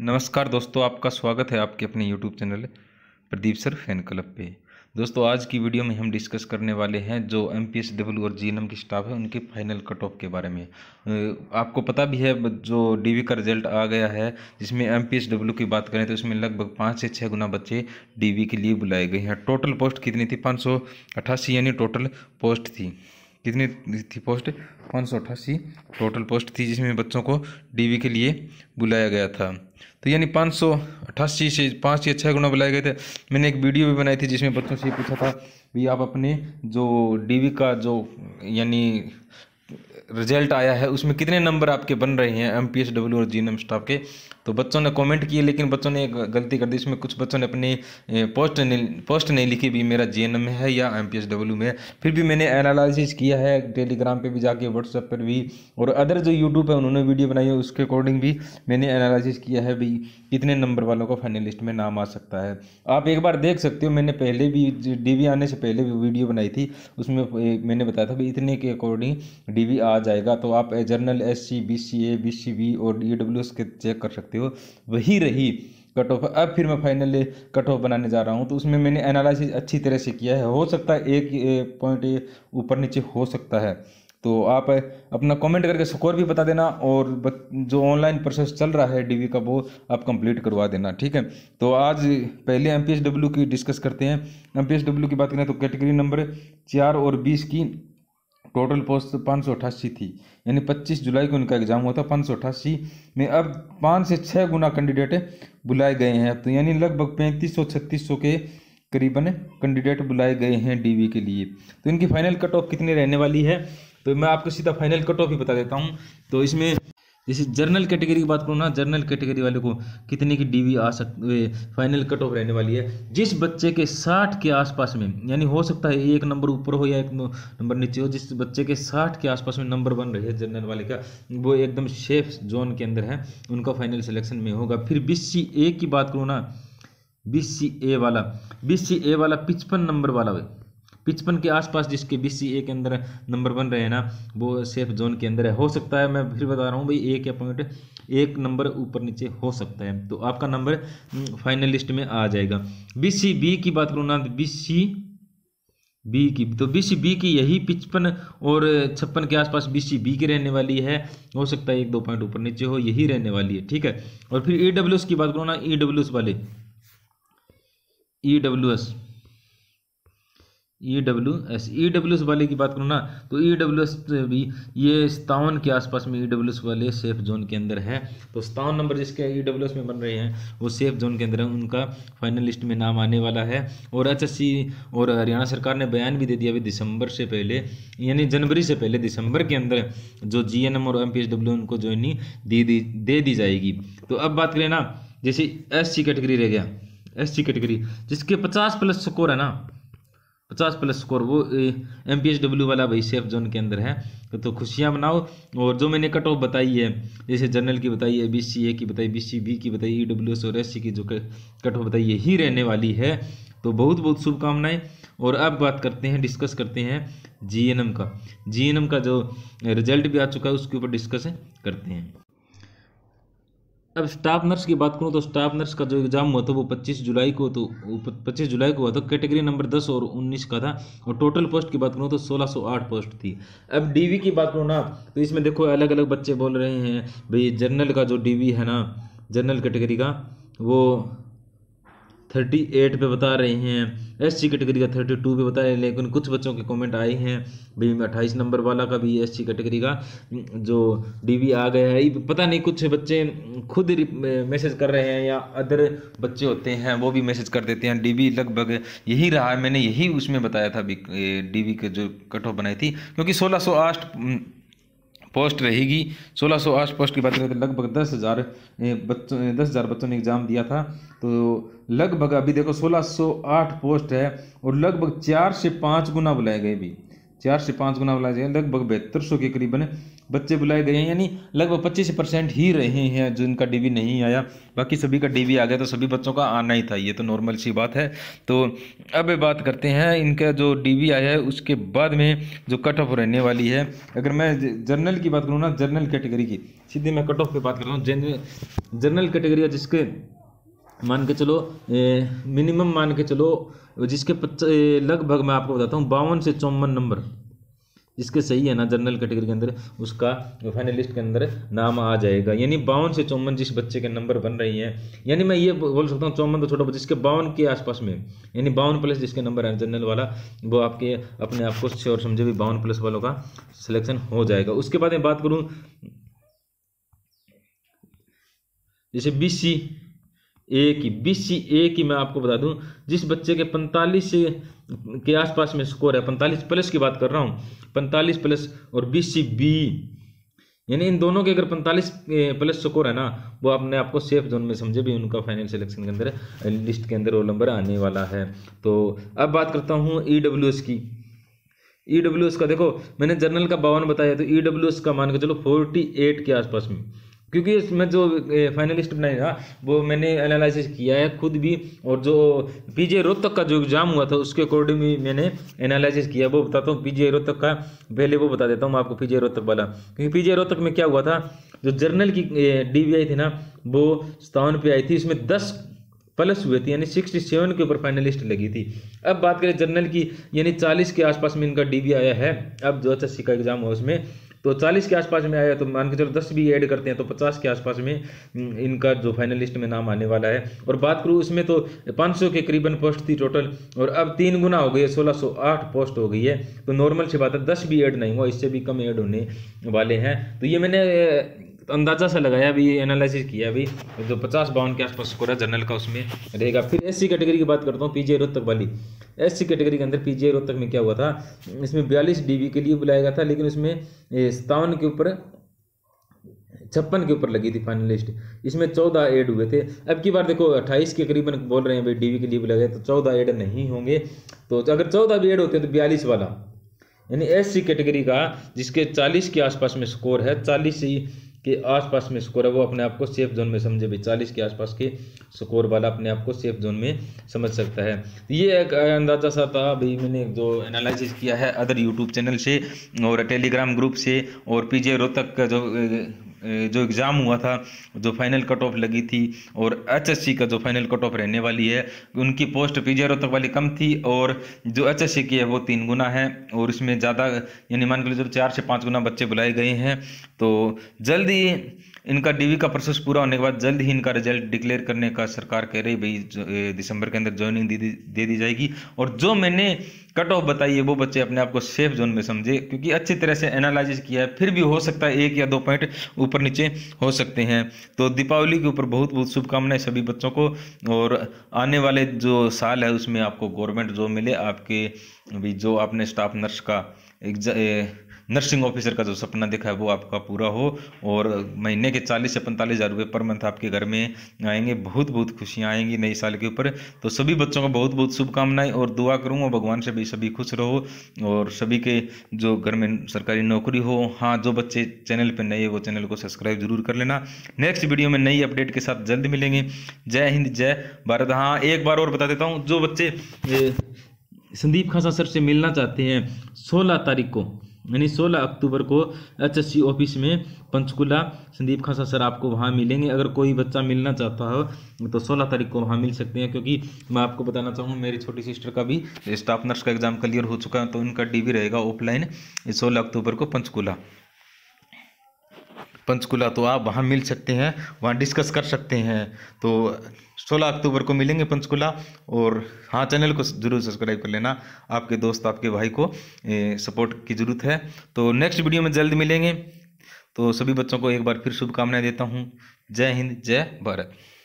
नमस्कार दोस्तों आपका स्वागत है आपके अपने YouTube channel Pradeep sir fan club पे दोस्तों आज की वीडियो में हम डिस्कस करने वाले हैं जो एम पी एस डब्ल्यू और जी एन एम की स्टाफ है उनके फाइनल कट ऑफ के बारे में आपको पता भी है जो डी वी का रिजल्ट आ गया है जिसमें एम पी एस डब्ल्यू की बात करें तो इसमें लगभग पाँच से छः गुना बच्चे डी वी के लिए बुलाए गए हैं टोटल पोस्ट कितनी थी पाँच सौ अट्ठासी यानी टोटल पोस्ट थी कितनी थी पोस्ट पाँच सौ अट्ठासी टोटल पोस्ट थी जिसमें बच्चों को डी वी के लिए बुलाया गया था तो यानी पाँच सौ अट्ठासी से पाँच से छः गुना बुलाए गए थे मैंने एक वीडियो भी बनाई थी जिसमें बच्चों से ये पूछा था भी आप अपने जो डीवी का जो यानी रिजल्ट आया है उसमें कितने नंबर आपके बन रहे हैं एम पी एस डब्ल्यू और जी एन एम स्टाफ के तो बच्चों ने कमेंट किए लेकिन बच्चों ने गलती कर दी इसमें कुछ बच्चों ने अपनी पोस्ट नहीं पोस्ट नहीं लिखी भी मेरा जे में है या एम डब्ल्यू में है फिर भी मैंने एनालिसिस किया है टेलीग्राम पर भी जाके व्हाट्सएप पर भी और अदर जो यूट्यूब है उन्होंने वीडियो बनाई है उसके अकॉर्डिंग भी मैंने एनालिसिस किया है भाई कितने नंबर वालों को फाइनलिस्ट में नाम आ सकता है आप एक बार देख सकते हो मैंने पहले भी डी आने से पहले भी वीडियो बनाई थी उसमें मैंने बताया था भाई इतने के अकॉर्डिंग डीवी आ जाएगा तो आप general S C B C A B C B और ई e डब्ल्यू के चेक कर सकते हो सकते हो वही रही कट ऑफ अब फिर मैं फाइनली कट ऑफ बनाने जा रहा हूँ तो उसमें मैंने एनालिसिस अच्छी तरह से किया है हो सकता है एक पॉइंट ऊपर नीचे हो सकता है तो आप अपना कमेंट करके स्कोर भी बता देना और जो ऑनलाइन प्रोसेस चल रहा है डीवी का वो आप कंप्लीट करवा देना ठीक है तो आज पहले एम की डिस्कस करते हैं एम की बात करें तो कैटेगरी नंबर चार और बीस की टोटल पोस्ट पाँच सौ अट्ठासी थी यानी पच्चीस जुलाई को इनका एग्ज़ाम हुआ था पाँच सौ अट्ठासी में अब पाँच से छः गुना कैंडिडेट बुलाए गए हैं अब तो यानी लगभग पैंतीस सौ छत्तीस सौ के करीबन कैंडिडेट बुलाए गए हैं डीवी के लिए तो इनकी फाइनल कट ऑफ कितनी रहने वाली है तो मैं आपको सीधा फाइनल कट ऑफ ही बता देता हूँ तो इसमें जैसे जर्नल कैटेगरी की बात करूँ ना जर्नल कैटेगरी वाले को कितने की डीवी आ सकती है फाइनल कट ऑफ रहने वाली है जिस बच्चे के साठ के आसपास में यानी हो सकता है एक नंबर ऊपर हो या एक नंबर नीचे हो जिस बच्चे के साठ के आसपास में नंबर बन रहे हैं जर्नल वाले का वो एकदम सेफ जोन के अंदर है उनका फाइनल सिलेक्शन में होगा फिर बीस सी ए की बात करूँ ना बी सी ए वाला बी सी ए वाला पिचपन नंबर वाला भाई पिचपन के आसपास जिसके बी सी ए के अंदर नंबर बन रहे हैं ना वो सेफ जोन के अंदर है हो सकता है मैं फिर बता रहा हूँ भाई एक या पॉइंट एक नंबर ऊपर नीचे हो सकता है तो आपका नंबर फाइनल हम्म, लिस्ट में आ जाएगा बी सी बी की बात करूँ ना बी सी बी की तो बी सी बी की यही पिचपन और छप्पन के आसपास बी सी बी की रहने वाली है हो सकता है एक दो पॉइंट ऊपर नीचे हो यही रहने वाली है ठीक है और फिर ई डब्ल्यू एस की बात करो ना ई डब्ल्यू एस वाले E W S E W S E W S वाले की बात करूँ ना तो ई डब्ल्यू एस भी ये सतावन के आसपास में ई डब्ल्यू एस वाले सेफ जोन के अंदर है तो सतावन नंबर जिसके ई डब्ल्यू एस में बन रहे हैं वो सेफ जोन के अंदर है उनका फाइनल लिस्ट में नाम आने वाला है और एच एस सी और हरियाणा सरकार ने बयान भी दे दिया अभी दिसंबर से पहले यानी जनवरी से पहले दिसंबर के अंदर जो जी एन एम और एम पी एच डब्ल्यू उनको ज्वाइनिंग दे दी दे दी जाएगी तो अब बात करें ना जैसे एस सी कैटेगरी रह गया एस सी कैटेगरी जिसके पचास प्लस स्कोर है ना पचास प्लस स्कोर वो एम पी एच डब्ल्यू वाला भाई सेफ जोन के अंदर है तो खुशियाँ मनाओ और जो मैंने कट ऑफ बताई है जैसे जनरल की बताई है बी सी ए की बताई बी सी बी की बताई ई डब्ल्यू एस और एस सी की जो कट ऑफ बताई है ही रहने वाली है तो बहुत बहुत शुभकामनाएं और अब बात करते हैं डिस्कस करते हैं जी एन एम का जी एन एम का जो रिजल्ट भी आ चुका है उसके ऊपर डिस्कस करते हैं अब स्टाफ नर्स की बात करूँ तो स्टाफ नर्स का जो एग्ज़ाम हुआ था वो 25 जुलाई को तो 25 जुलाई को हुआ था कैटेगरी नंबर 10 और 19 का था और टोटल पोस्ट की बात करूँ तो 1608 पोस्ट थी अब डीवी की बात करूँ ना तो इसमें देखो अलग अलग बच्चे बोल रहे हैं भाई जनरल का जो डीवी है ना जनरल कैटेगरी का वो थर्टी एट पे बता रहे हैं एस सी कैटेगरी का थर्टी टू पे बता रहे हैं लेकिन कुछ बच्चों के कमेंट आए हैं भाई में अट्ठाईस नंबर वाला का भी एस सी कैटेगरी का जो डीवी आ गया है पता नहीं कुछ बच्चे खुद मैसेज कर रहे हैं या अदर बच्चे होते हैं वो भी मैसेज कर देते हैं डीवी लगभग यही रहा मैंने यही उसमें बताया था वी के जो कट ऑफ बनाई थी क्योंकि सोलह सौ आठ पोस्ट रहेगी 1608 पोस्ट की बात करें तो लगभग दस हज़ार बच्चों दस हज़ार बच्चों ने एग्ज़ाम दिया था तो लगभग अभी देखो 1608 पोस्ट है और लगभग चार से पाँच गुना बुलाए गए भी चार से पाँच गुना बुलाए गए लगभग बहत्तर सौ के करीबन बच्चे बुलाए गए हैं यानी लगभग पच्चीस परसेंट ही रहे हैं जिनका डीवी नहीं आया बाकी सभी का डीवी आ गया तो सभी बच्चों का आना ही था ये तो नॉर्मल सी बात है तो अब बात करते हैं इनका जो डीवी आया है उसके बाद में जो कट ऑफ रहने वाली है अगर मैं जर्नल की बात करूँ ना जर्नल कैटेगरी की सीधे मैं कट ऑफ पर बात कर रहा हूँ जर्नल कैटेगरी जिसके मान के चलो मिनिमम मान के चलो जिसके लगभग मैं आपको बताता हूँ बावन से चौवन नंबर जिसके सही है ना जनरल कैटेगरी के अंदर उसका फाइनलिस्ट के अंदर नाम आ जाएगा यानी बावन से चौवन जिस बच्चे के नंबर बन रही हैं यानी मैं ये बोल सकता हूँ चौवन तो छोटा जिसके बावन के आसपास में यानी बावन प्लस जिसके नंबर है जनरल वाला वो आपके अपने आप को श्योर समझे भी बावन प्लस वालों का सिलेक्शन हो जाएगा उसके बाद मैं बात करूँ जैसे बी ए की बी सी ए की मैं आपको बता दूं जिस बच्चे के 45 के आसपास में स्कोर है 45 प्लस की बात कर रहा हूं 45 प्लस और बी सी बी यानी इन दोनों के अगर 45 प्लस स्कोर है ना वो आपने आपको सेफ जोन में समझे भी उनका फाइनल सिलेक्शन के अंदर लिस्ट के अंदर रोल नंबर आने वाला है तो अब बात करता हूँ ई e की ई e का देखो मैंने जर्नल का बावन बताया तो ई e का मान के चलो फोर्टी के आसपास में क्योंकि इसमें जो फाइनलिस्ट बनाया था वो मैंने एनालिसिस किया है खुद भी और जो पीजे रोहतक का जो एग्ज़ाम हुआ था उसके अकॉर्डिंग भी मैंने एनालिसिस किया वो बताता हूँ पीजे रोहतक का पहले वो बता देता हूँ आपको पीजे रोहतक वाला क्योंकि पीजे रोहतक में क्या हुआ था जो जर्नल की डी थी ना वो स्थान पे आई थी इसमें दस प्लस हुए थे यानी सिक्सटी सेवन के ऊपर फाइनलिस्ट लगी थी अब बात करें जर्नल की यानी चालीस के आसपास में इनका डी आया है अब जो अच्छा सी का एग्ज़ाम हुआ उसमें तो चालीस के आसपास में आया तो मान के चलो दस भी ऐड करते हैं तो पचास के आसपास में हम्म, इनका जो फाइनल लिस्ट में नाम आने वाला है और बात करूँ इसमें तो पाँच के करीबन पोस्ट थी टोटल और अब तीन गुना हो गई है सोलह सौ आठ पोस्ट हो गई है तो नॉर्मल सी बात है दस भी ऐड नहीं हुआ इससे भी कम एड होने वाले हैं तो ये मैंने अंदाजा सा लगाया अभी एनालिसिस किया अभी जो पचास बावन के आसपास स्कोर है जनरल का उसमें रहेगा फिर एससी कैटेगरी की बात करता हूँ पीजीआई रोहतक वाली एससी कैटेगरी के अंदर पीजीआई रोहतक में क्या हुआ था इसमें बयालीस डीबी के लिए बुलाया गया था लेकिन उसमें सतावन के ऊपर छप्पन के ऊपर लगी थी फाइनलिस्ट इसमें चौदह एड हुए थे अब की बार देखो अट्ठाईस के करीबन बोल रहे हैं भाई डीवी के लिए भी लगे तो चौदह एड नहीं होंगे तो अगर चौदह भी एड होते हैं तो बयालीस वाला यानी एस सी कैटेगरी का जिसके चालीस के आसपास में स्कोर है चालीस के आसपास में स्कोर है वो अपने आप को सेफ जोन में समझे भाई चालीस के आसपास के स्कोर वाला अपने आप को सेफ जोन में समझ सकता है ये एक अंदाजा सा था भाई मैंने जो एनालिसिस किया है अदर यूट्यूब चैनल से और टेलीग्राम ग्रुप से और पीजे रोहतक का जो जो एग्ज़ाम हुआ था जो फाइनल कट ऑफ लगी थी और एचएससी का जो फाइनल कट ऑफ रहने वाली है उनकी पोस्ट पी तक वाली कम थी और जो एचएससी की है वो तीन गुना है और इसमें ज़्यादा यानी मान के जो चार से पाँच गुना बच्चे बुलाए गए हैं तो जल्दी इनका डीवी का प्रोसेस पूरा होने के बाद जल्द ही इनका रिजल्ट डिक्लेयर करने का सरकार कह रही भाई दिसंबर के अंदर ज्वाइनिंग दे दी जाएगी और जो मैंने कट ऑफ बताई है वो बच्चे अपने आप को सेफ जोन में समझे क्योंकि अच्छी तरह से एनालिस किया है फिर भी हो सकता है एक या दो पॉइंट ऊपर नीचे हो सकते हैं तो दीपावली के ऊपर बहुत बहुत शुभकामनाएं सभी बच्चों को और आने वाले जो साल है उसमें आपको गवर्नमेंट जॉब मिले आपके भी जो आपने स्टाफ नर्स का नर्सिंग ऑफिसर का जो सपना देखा है वो आपका पूरा हो और महीने के चालीस से पैंतालीस हज़ार रुपये पर मंथ आपके घर में आएंगे बहुत बहुत खुशियाँ आएंगी नए साल के ऊपर तो सभी बच्चों को बहुत बहुत शुभकामनाएं और दुआ करूँगा भगवान से भी सभी खुश रहो और सभी के जो घर में सरकारी नौकरी हो हाँ जो बच्चे चैनल पर नए हैं वो चैनल को सब्सक्राइब जरूर कर लेना नेक्स्ट वीडियो में नई अपडेट के साथ जल्द मिलेंगे जय हिंद जय भारत हाँ एक बार और बता देता हूँ जो बच्चे संदीप खासा सर से मिलना चाहते हैं सोलह तारीख को यानी 16 अक्टूबर को एच ऑफिस में पंचकुला संदीप खासा सर आपको वहाँ मिलेंगे अगर कोई बच्चा मिलना चाहता हो तो 16 तारीख को वहाँ मिल सकते हैं क्योंकि मैं आपको बताना चाहूँ मेरी छोटी सिस्टर का भी स्टाफ नर्स का एग्ज़ाम क्लियर हो चुका है तो उनका डी रहेगा ऑफलाइन सोलह अक्टूबर को पंचकूला पंचकूला तो आप वहाँ मिल सकते हैं वहाँ डिस्कस कर सकते हैं तो सोलह अक्टूबर को मिलेंगे पंचकूला और हाँ चैनल को जरूर सब्सक्राइब कर लेना आपके दोस्त आपके भाई को सपोर्ट की ज़रूरत है तो नेक्स्ट वीडियो में जल्द मिलेंगे तो सभी बच्चों को एक बार फिर शुभकामनाएं देता हूँ जय हिंद जय भारत